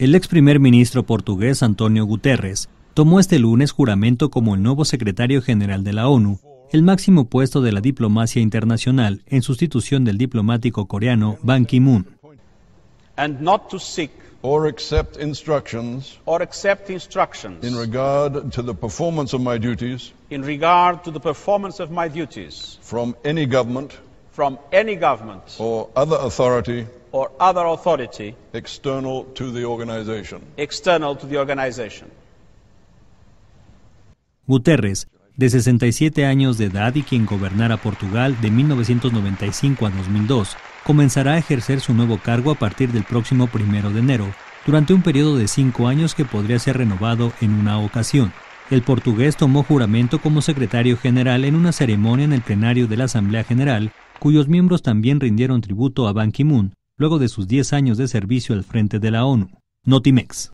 El ex primer ministro portugués Antonio Guterres tomó este lunes juramento como el nuevo secretario general de la ONU, el máximo puesto de la diplomacia internacional en sustitución del diplomático coreano Ban Ki-moon. And not to seek or accept instructions or accept instructions in regard to the performance of my duties in regard to the performance of my duties from any government from any government or other authority or other authority external Guterres, de 67 años de edad y quien gobernará Portugal de 1995 a 2002, comenzará a ejercer su nuevo cargo a partir del próximo 1 de enero, durante un periodo de cinco años que podría ser renovado en una ocasión. El portugués tomó juramento como secretario general en una ceremonia en el plenario de la Asamblea General cuyos miembros también rindieron tributo a Ban Ki-moon luego de sus 10 años de servicio al frente de la ONU. Notimex.